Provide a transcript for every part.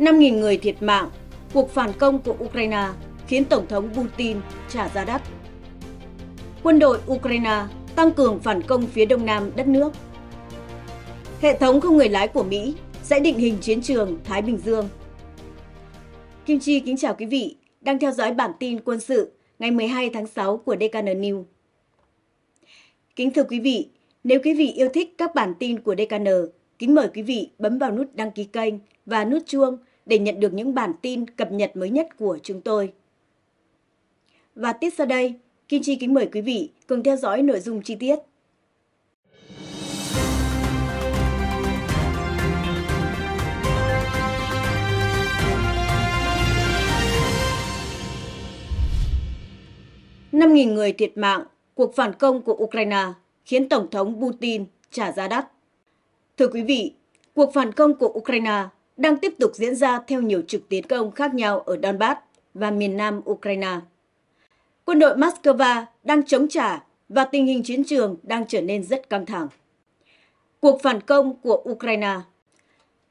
5.000 người thiệt mạng, cuộc phản công của Ukraine khiến Tổng thống Putin trả giá đắt. Quân đội Ukraine tăng cường phản công phía đông nam đất nước. Hệ thống không người lái của Mỹ sẽ định hình chiến trường Thái Bình Dương. Kim Chi kính chào quý vị đang theo dõi bản tin quân sự ngày 12 tháng 6 của DKN News. Kính thưa quý vị, nếu quý vị yêu thích các bản tin của DKN, kính mời quý vị bấm vào nút đăng ký kênh và nút chuông để nhận được những bản tin cập nhật mới nhất của chúng tôi. Và tiếp sau đây, Kim Chi kính mời quý vị cùng theo dõi nội dung chi tiết. Năm nghìn người thiệt mạng, cuộc phản công của Ukraine khiến Tổng thống Putin trả giá đắt. Thưa quý vị, cuộc phản công của Ukraine đang tiếp tục diễn ra theo nhiều trực tiến công khác nhau ở Donbass và miền nam Ukraine. Quân đội Moscow đang chống trả và tình hình chiến trường đang trở nên rất căng thẳng. Cuộc phản công của Ukraine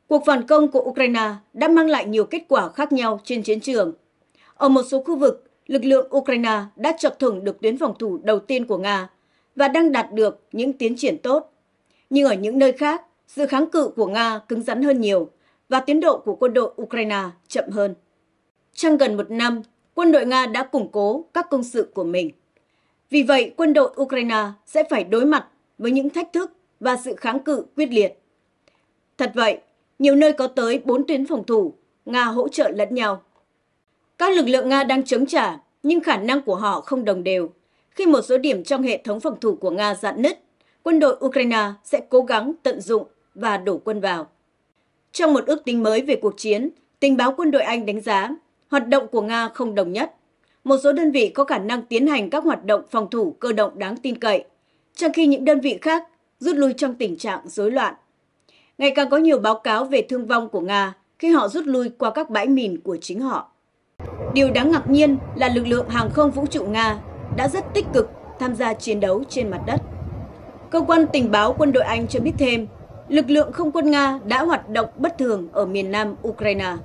Cuộc phản công của Ukraine đã mang lại nhiều kết quả khác nhau trên chiến trường. Ở một số khu vực, lực lượng Ukraine đã chọc thủng được tuyến phòng thủ đầu tiên của Nga và đang đạt được những tiến triển tốt. Nhưng ở những nơi khác, sự kháng cự của Nga cứng rắn hơn nhiều và tiến độ của quân đội Ukraine chậm hơn. Trong gần một năm, quân đội Nga đã củng cố các công sự của mình. Vì vậy, quân đội Ukraine sẽ phải đối mặt với những thách thức và sự kháng cự quyết liệt. Thật vậy, nhiều nơi có tới 4 tuyến phòng thủ, Nga hỗ trợ lẫn nhau. Các lực lượng Nga đang chống trả, nhưng khả năng của họ không đồng đều. Khi một số điểm trong hệ thống phòng thủ của Nga dạn nứt, quân đội Ukraine sẽ cố gắng tận dụng và đổ quân vào. Trong một ước tính mới về cuộc chiến, tình báo quân đội Anh đánh giá hoạt động của Nga không đồng nhất. Một số đơn vị có khả năng tiến hành các hoạt động phòng thủ cơ động đáng tin cậy, trong khi những đơn vị khác rút lui trong tình trạng rối loạn. Ngày càng có nhiều báo cáo về thương vong của Nga khi họ rút lui qua các bãi mìn của chính họ. Điều đáng ngạc nhiên là lực lượng hàng không vũ trụ Nga đã rất tích cực tham gia chiến đấu trên mặt đất. Cơ quan tình báo quân đội Anh cho biết thêm, lực lượng không quân Nga đã hoạt động bất thường ở miền nam Ukraine.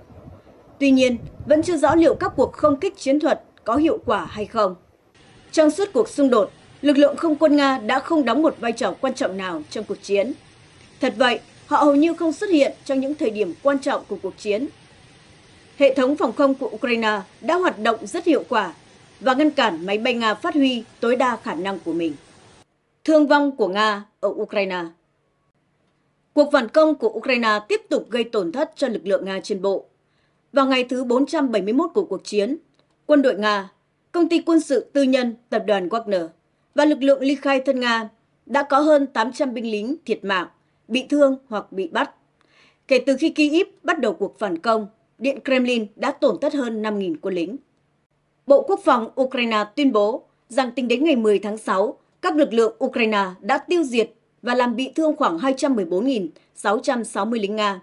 Tuy nhiên, vẫn chưa rõ liệu các cuộc không kích chiến thuật có hiệu quả hay không. Trong suốt cuộc xung đột, lực lượng không quân Nga đã không đóng một vai trò quan trọng nào trong cuộc chiến. Thật vậy, họ hầu như không xuất hiện trong những thời điểm quan trọng của cuộc chiến. Hệ thống phòng không của Ukraine đã hoạt động rất hiệu quả và ngăn cản máy bay Nga phát huy tối đa khả năng của mình. Thương vong của Nga ở Ukraine Cuộc phản công của Ukraine tiếp tục gây tổn thất cho lực lượng Nga trên bộ. Vào ngày thứ 471 của cuộc chiến, quân đội Nga, công ty quân sự tư nhân tập đoàn Wagner và lực lượng ly khai thân Nga đã có hơn 800 binh lính thiệt mạng, bị thương hoặc bị bắt. Kể từ khi Kyiv bắt đầu cuộc phản công, Điện Kremlin đã tổn thất hơn 5.000 quân lính. Bộ Quốc phòng Ukraine tuyên bố rằng tính đến ngày 10 tháng 6, các lực lượng Ukraine đã tiêu diệt và làm bị thương khoảng 214.660 lính Nga,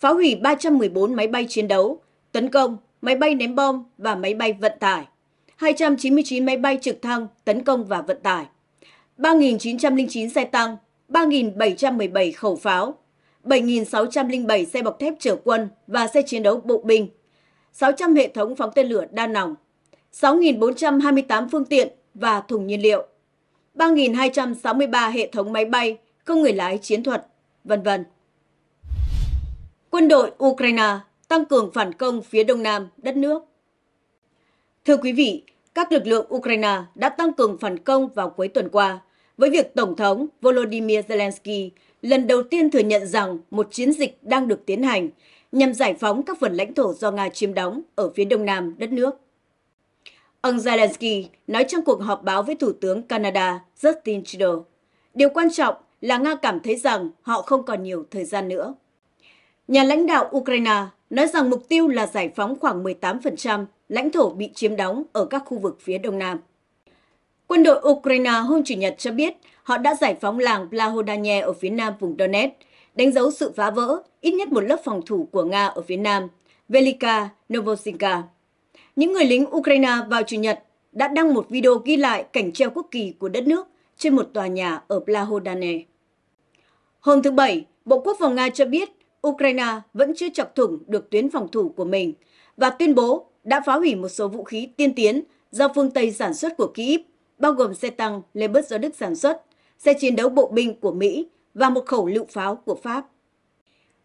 phá hủy 314 máy bay chiến đấu, tấn công, máy bay ném bom và máy bay vận tải, 299 máy bay trực thăng tấn công và vận tải, 3.909 xe tăng, 3.717 khẩu pháo, 7.607 xe bọc thép chở quân và xe chiến đấu bộ binh, 600 hệ thống phóng tên lửa đa nòng, 6.428 phương tiện và thùng nhiên liệu. 3.263 hệ thống máy bay, không người lái chiến thuật, vân vân. Quân đội Ukraine tăng cường phản công phía đông nam đất nước. Thưa quý vị, các lực lượng Ukraine đã tăng cường phản công vào cuối tuần qua với việc Tổng thống Volodymyr Zelensky lần đầu tiên thừa nhận rằng một chiến dịch đang được tiến hành nhằm giải phóng các phần lãnh thổ do Nga chiếm đóng ở phía đông nam đất nước. Ông Zelensky nói trong cuộc họp báo với Thủ tướng Canada Justin Trudeau, điều quan trọng là Nga cảm thấy rằng họ không còn nhiều thời gian nữa. Nhà lãnh đạo Ukraine nói rằng mục tiêu là giải phóng khoảng 18% lãnh thổ bị chiếm đóng ở các khu vực phía đông nam. Quân đội Ukraine hôm Chủ nhật cho biết họ đã giải phóng làng Blahodanye ở phía nam vùng Donetsk, đánh dấu sự phá vỡ ít nhất một lớp phòng thủ của Nga ở phía nam, Velika Novosinka. Những người lính Ukraine vào Chủ nhật đã đăng một video ghi lại cảnh treo quốc kỳ của đất nước trên một tòa nhà ở Plahodane. Hôm thứ Bảy, Bộ Quốc phòng Nga cho biết Ukraine vẫn chưa chọc thủng được tuyến phòng thủ của mình và tuyên bố đã phá hủy một số vũ khí tiên tiến do phương Tây sản xuất của Kyiv, bao gồm xe tăng Leopard do Đức sản xuất, xe chiến đấu bộ binh của Mỹ và một khẩu lựu pháo của Pháp.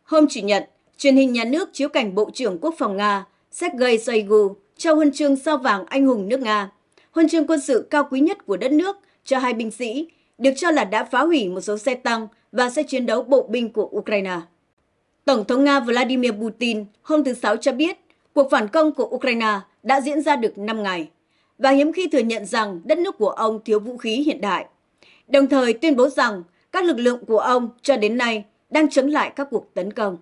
Hôm Chủ nhật, truyền hình nhà nước chiếu cảnh Bộ trưởng Quốc phòng Nga Sergei Shoigu trao huân chương sao vàng anh hùng nước Nga, huân chương quân sự cao quý nhất của đất nước cho hai binh sĩ, được cho là đã phá hủy một số xe tăng và xe chiến đấu bộ binh của Ukraine. Tổng thống Nga Vladimir Putin hôm thứ Sáu cho biết cuộc phản công của Ukraine đã diễn ra được 5 ngày và hiếm khi thừa nhận rằng đất nước của ông thiếu vũ khí hiện đại. Đồng thời tuyên bố rằng các lực lượng của ông cho đến nay đang chống lại các cuộc tấn công.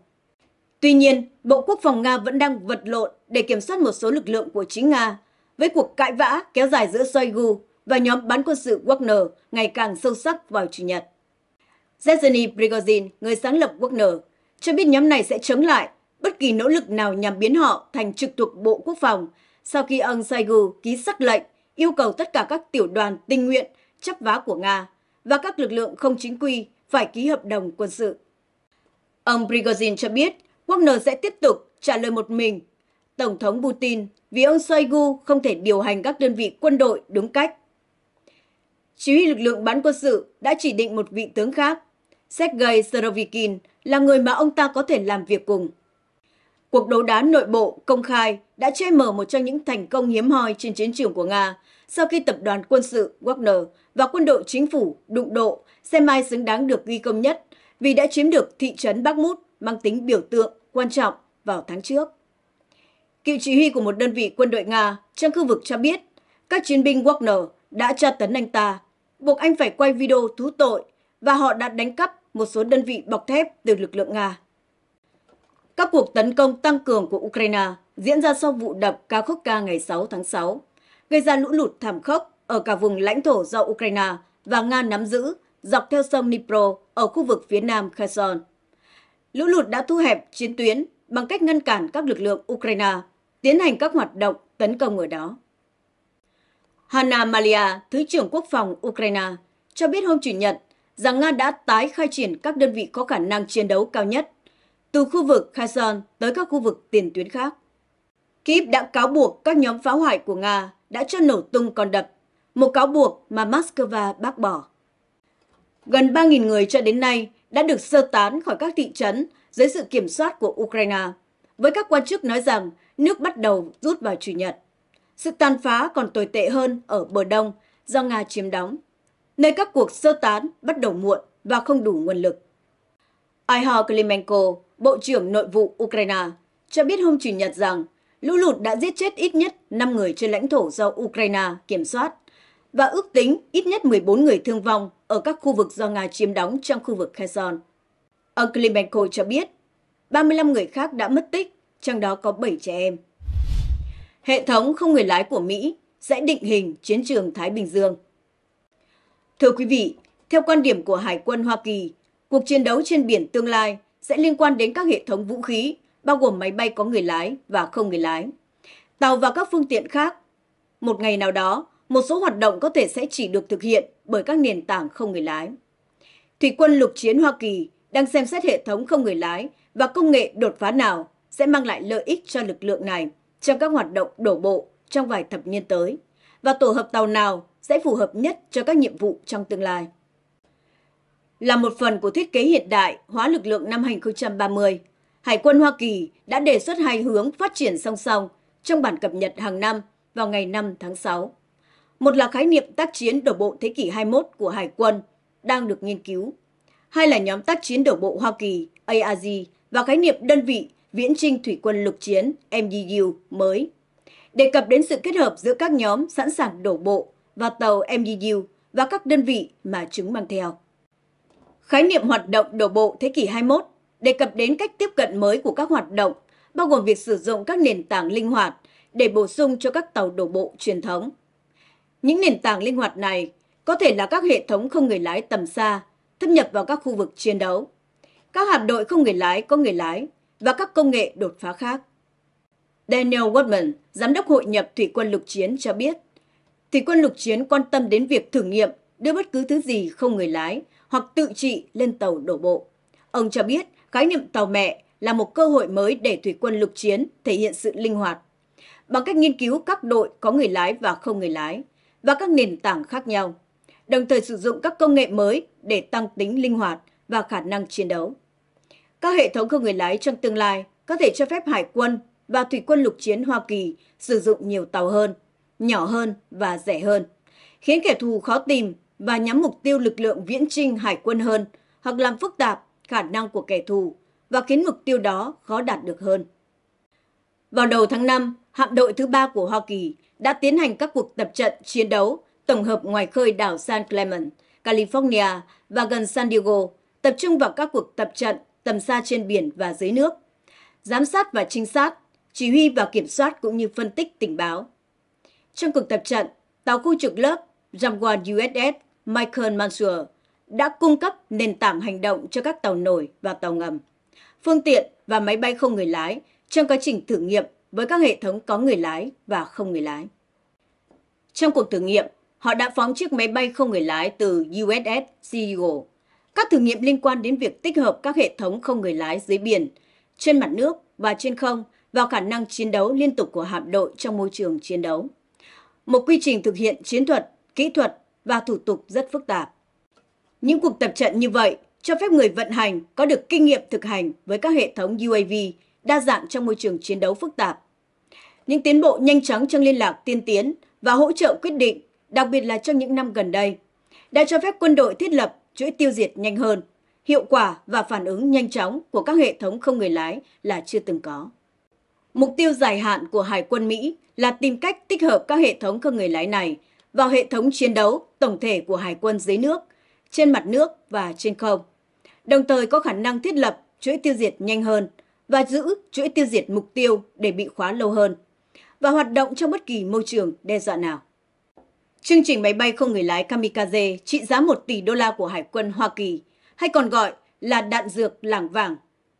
Tuy nhiên, Bộ Quốc phòng Nga vẫn đang vật lộn để kiểm soát một số lực lượng của chính Nga, với cuộc cãi vã kéo dài giữa Shoigu và nhóm bán quân sự Wagner ngày càng sâu sắc vào Chủ nhật. Zhezhny Prigozhin, người sáng lập Wagner, cho biết nhóm này sẽ chống lại bất kỳ nỗ lực nào nhằm biến họ thành trực thuộc Bộ Quốc phòng sau khi ông Shoigu ký sắc lệnh yêu cầu tất cả các tiểu đoàn tình nguyện chấp vá của Nga và các lực lượng không chính quy phải ký hợp đồng quân sự. Ông Prigozhin cho biết Wagner sẽ tiếp tục trả lời một mình. Tổng thống Putin vì ông Shoigu không thể điều hành các đơn vị quân đội đúng cách. Chỉ huy lực lượng bán quân sự đã chỉ định một vị tướng khác, Sergei Serovikin, là người mà ông ta có thể làm việc cùng. Cuộc đấu đá nội bộ công khai đã che mở một trong những thành công hiếm hoi trên chiến trường của Nga sau khi tập đoàn quân sự Wagner và quân đội chính phủ đụng độ xem ai xứng đáng được ghi công nhất vì đã chiếm được thị trấn Bakhmut mang tính biểu tượng, quan trọng vào tháng trước. Cựu chỉ huy của một đơn vị quân đội Nga trong khu vực cho biết các chiến binh Wagner đã tra tấn anh ta, buộc anh phải quay video thú tội và họ đã đánh cắp một số đơn vị bọc thép từ lực lượng Nga. Các cuộc tấn công tăng cường của Ukraine diễn ra sau vụ đập ca ngày 6 tháng 6, gây ra lũ lụt thảm khốc ở cả vùng lãnh thổ do Ukraine và Nga nắm giữ dọc theo sông Dnipro ở khu vực phía nam Kherson lũ lụt đã thu hẹp chiến tuyến bằng cách ngăn cản các lực lượng Ukraine tiến hành các hoạt động tấn công ở đó. Hanna Malia, Thứ trưởng Quốc phòng Ukraine, cho biết hôm Chủ nhật rằng Nga đã tái khai triển các đơn vị có khả năng chiến đấu cao nhất, từ khu vực Kherson tới các khu vực tiền tuyến khác. Kyiv đã cáo buộc các nhóm phá hoại của Nga đã cho nổ tung con đập, một cáo buộc mà Moscow bác bỏ. Gần 3.000 người cho đến nay đã được sơ tán khỏi các thị trấn dưới sự kiểm soát của Ukraine, với các quan chức nói rằng nước bắt đầu rút vào Chủ nhật. Sự tàn phá còn tồi tệ hơn ở bờ đông do Nga chiếm đóng, nơi các cuộc sơ tán bắt đầu muộn và không đủ nguồn lực. Ihor Klimenko, Bộ trưởng Nội vụ Ukraine, cho biết hôm Chủ nhật rằng lũ lụt đã giết chết ít nhất 5 người trên lãnh thổ do Ukraine kiểm soát và ước tính ít nhất 14 người thương vong ở các khu vực do Nga chiếm đóng trong khu vực Kherson. Ông Klimenko cho biết, 35 người khác đã mất tích, trong đó có 7 trẻ em. Hệ thống không người lái của Mỹ sẽ định hình chiến trường Thái Bình Dương. Thưa quý vị, theo quan điểm của Hải quân Hoa Kỳ, cuộc chiến đấu trên biển tương lai sẽ liên quan đến các hệ thống vũ khí, bao gồm máy bay có người lái và không người lái, tàu và các phương tiện khác. Một ngày nào đó, một số hoạt động có thể sẽ chỉ được thực hiện bởi các nền tảng không người lái. Thủy quân lục chiến Hoa Kỳ đang xem xét hệ thống không người lái và công nghệ đột phá nào sẽ mang lại lợi ích cho lực lượng này trong các hoạt động đổ bộ trong vài thập niên tới và tổ hợp tàu nào sẽ phù hợp nhất cho các nhiệm vụ trong tương lai. Là một phần của thiết kế hiện đại hóa lực lượng năm 2030, Hải quân Hoa Kỳ đã đề xuất hai hướng phát triển song song trong bản cập nhật hàng năm vào ngày 5 tháng 6. Một là khái niệm tác chiến đổ bộ thế kỷ 21 của Hải quân đang được nghiên cứu. Hai là nhóm tác chiến đổ bộ Hoa Kỳ (ARG) và khái niệm đơn vị viễn trinh thủy quân lục chiến MDU mới. Đề cập đến sự kết hợp giữa các nhóm sẵn sàng đổ bộ và tàu MDU và các đơn vị mà chúng mang theo. Khái niệm hoạt động đổ bộ thế kỷ 21 đề cập đến cách tiếp cận mới của các hoạt động, bao gồm việc sử dụng các nền tảng linh hoạt để bổ sung cho các tàu đổ bộ truyền thống. Những nền tảng linh hoạt này có thể là các hệ thống không người lái tầm xa, thâm nhập vào các khu vực chiến đấu, các hạm đội không người lái có người lái và các công nghệ đột phá khác. Daniel Woodman, Giám đốc Hội nhập Thủy quân Lục chiến cho biết, Thủy quân Lục chiến quan tâm đến việc thử nghiệm đưa bất cứ thứ gì không người lái hoặc tự trị lên tàu đổ bộ. Ông cho biết khái niệm tàu mẹ là một cơ hội mới để thủy quân lục chiến thể hiện sự linh hoạt. Bằng cách nghiên cứu các đội có người lái và không người lái, và các nền tảng khác nhau, đồng thời sử dụng các công nghệ mới để tăng tính linh hoạt và khả năng chiến đấu. Các hệ thống không người lái trong tương lai có thể cho phép Hải quân và Thủy quân lục chiến Hoa Kỳ sử dụng nhiều tàu hơn, nhỏ hơn và rẻ hơn, khiến kẻ thù khó tìm và nhắm mục tiêu lực lượng viễn trinh hải quân hơn hoặc làm phức tạp khả năng của kẻ thù và khiến mục tiêu đó khó đạt được hơn. Vào đầu tháng 5, hạm đội thứ ba của Hoa Kỳ đã tiến hành các cuộc tập trận chiến đấu tổng hợp ngoài khơi đảo San Clement, California và gần San Diego, tập trung vào các cuộc tập trận tầm xa trên biển và dưới nước, giám sát và trinh sát, chỉ huy và kiểm soát cũng như phân tích tình báo. Trong cuộc tập trận, tàu khu trục lớp Jamwan USS Michael Mansour đã cung cấp nền tảng hành động cho các tàu nổi và tàu ngầm, phương tiện và máy bay không người lái trong quá trình thử nghiệm với các hệ thống có người lái và không người lái. Trong cuộc thử nghiệm, họ đã phóng chiếc máy bay không người lái từ USS Seagull. Các thử nghiệm liên quan đến việc tích hợp các hệ thống không người lái dưới biển, trên mặt nước và trên không vào khả năng chiến đấu liên tục của hạm đội trong môi trường chiến đấu. Một quy trình thực hiện chiến thuật, kỹ thuật và thủ tục rất phức tạp. Những cuộc tập trận như vậy cho phép người vận hành có được kinh nghiệm thực hành với các hệ thống UAV đa dạng trong môi trường chiến đấu phức tạp những tiến bộ nhanh chóng trong liên lạc tiên tiến và hỗ trợ quyết định, đặc biệt là trong những năm gần đây, đã cho phép quân đội thiết lập chuỗi tiêu diệt nhanh hơn, hiệu quả và phản ứng nhanh chóng của các hệ thống không người lái là chưa từng có. Mục tiêu dài hạn của Hải quân Mỹ là tìm cách tích hợp các hệ thống không người lái này vào hệ thống chiến đấu tổng thể của Hải quân dưới nước, trên mặt nước và trên không, đồng thời có khả năng thiết lập chuỗi tiêu diệt nhanh hơn và giữ chuỗi tiêu diệt mục tiêu để bị khóa lâu hơn và hoạt động trong bất kỳ môi trường đe dọa nào. Chương trình máy bay không người lái Kamikaze trị giá 1 tỷ đô la của Hải quân Hoa Kỳ, hay còn gọi là đạn dược làng vàng,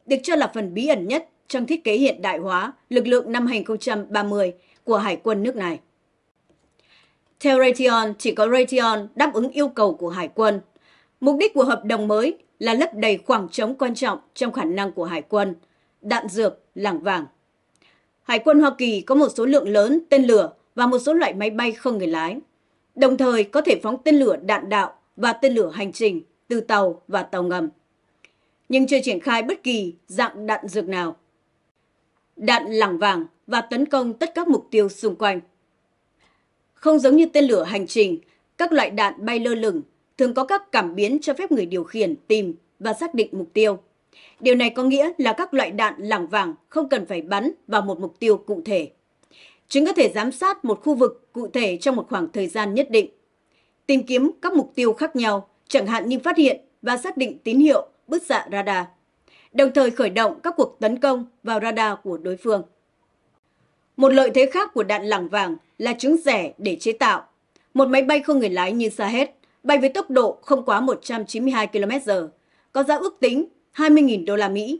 được cho là phần bí ẩn nhất trong thiết kế hiện đại hóa lực lượng năm 2030 của Hải quân nước này. Theo Raytheon, chỉ có Raytheon đáp ứng yêu cầu của Hải quân. Mục đích của hợp đồng mới là lấp đầy khoảng trống quan trọng trong khả năng của Hải quân, đạn dược, làng vàng. Hải quân Hoa Kỳ có một số lượng lớn tên lửa và một số loại máy bay không người lái, đồng thời có thể phóng tên lửa đạn đạo và tên lửa hành trình từ tàu và tàu ngầm, nhưng chưa triển khai bất kỳ dạng đạn dược nào. Đạn lẳng vàng và tấn công tất các mục tiêu xung quanh. Không giống như tên lửa hành trình, các loại đạn bay lơ lửng thường có các cảm biến cho phép người điều khiển tìm và xác định mục tiêu. Điều này có nghĩa là các loại đạn lẳng vàng không cần phải bắn vào một mục tiêu cụ thể. Chúng có thể giám sát một khu vực cụ thể trong một khoảng thời gian nhất định. Tìm kiếm các mục tiêu khác nhau, chẳng hạn như phát hiện và xác định tín hiệu bức xạ dạ radar, đồng thời khởi động các cuộc tấn công vào radar của đối phương. Một lợi thế khác của đạn lẳng vàng là chúng rẻ để chế tạo. Một máy bay không người lái như Shahed bay với tốc độ không quá 192 km/h, có giá ước tính 20.000 đô la Mỹ.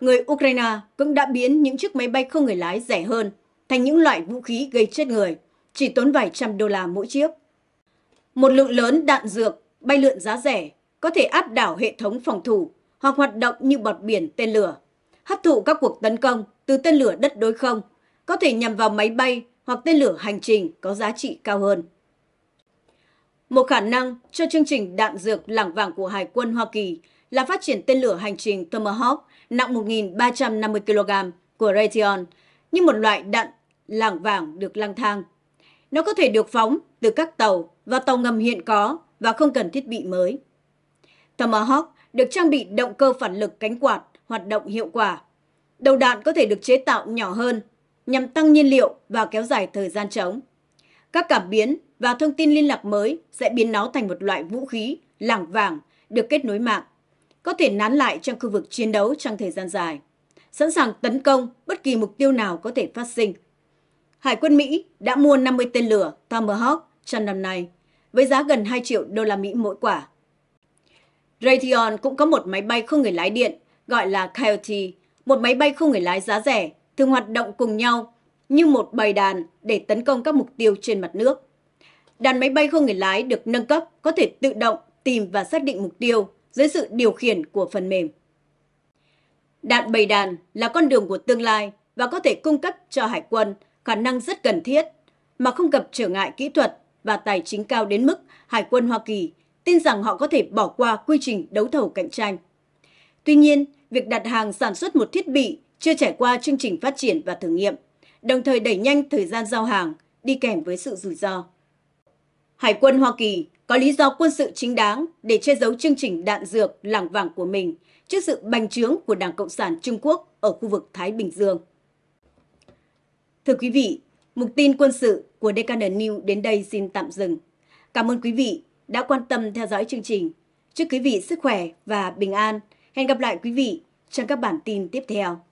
Người Ukraine cũng đã biến những chiếc máy bay không người lái rẻ hơn thành những loại vũ khí gây chết người, chỉ tốn vài trăm đô la mỗi chiếc. Một lượng lớn đạn dược bay lượn giá rẻ có thể áp đảo hệ thống phòng thủ hoặc hoạt động như bọt biển tên lửa, hấp thụ các cuộc tấn công từ tên lửa đất đối không, có thể nhằm vào máy bay hoặc tên lửa hành trình có giá trị cao hơn. Một khả năng cho chương trình đạn dược lẳng vàng của Hải quân Hoa Kỳ là phát triển tên lửa hành trình Tomahawk nặng 1.350 kg của Raytheon như một loại đạn lảng vảng được lang thang. Nó có thể được phóng từ các tàu và tàu ngầm hiện có và không cần thiết bị mới. Tomahawk được trang bị động cơ phản lực cánh quạt hoạt động hiệu quả. Đầu đạn có thể được chế tạo nhỏ hơn nhằm tăng nhiên liệu và kéo dài thời gian chống. Các cảm biến và thông tin liên lạc mới sẽ biến nó thành một loại vũ khí lảng vảng được kết nối mạng có thể nán lại trong khu vực chiến đấu trong thời gian dài, sẵn sàng tấn công bất kỳ mục tiêu nào có thể phát sinh. Hải quân Mỹ đã mua 50 tên lửa Tomahawk trong năm nay, với giá gần 2 triệu đô la Mỹ mỗi quả. Raytheon cũng có một máy bay không người lái điện, gọi là Coyote, một máy bay không người lái giá rẻ, thường hoạt động cùng nhau như một bầy đàn để tấn công các mục tiêu trên mặt nước. Đàn máy bay không người lái được nâng cấp có thể tự động tìm và xác định mục tiêu, dưới sự điều khiển của phần mềm. Đạn bầy đàn là con đường của tương lai và có thể cung cấp cho hải quân khả năng rất cần thiết mà không gặp trở ngại kỹ thuật và tài chính cao đến mức Hải quân Hoa Kỳ tin rằng họ có thể bỏ qua quy trình đấu thầu cạnh tranh. Tuy nhiên, việc đặt hàng sản xuất một thiết bị chưa trải qua chương trình phát triển và thử nghiệm, đồng thời đẩy nhanh thời gian giao hàng đi kèm với sự rủi ro. Hải quân Hoa Kỳ có lý do quân sự chính đáng để che giấu chương trình đạn dược làng vàng của mình trước sự bành trướng của Đảng Cộng sản Trung Quốc ở khu vực Thái Bình Dương. Thưa quý vị, mục tin quân sự của Deccan News đến đây xin tạm dừng. Cảm ơn quý vị đã quan tâm theo dõi chương trình. Chúc quý vị sức khỏe và bình an. Hẹn gặp lại quý vị trong các bản tin tiếp theo.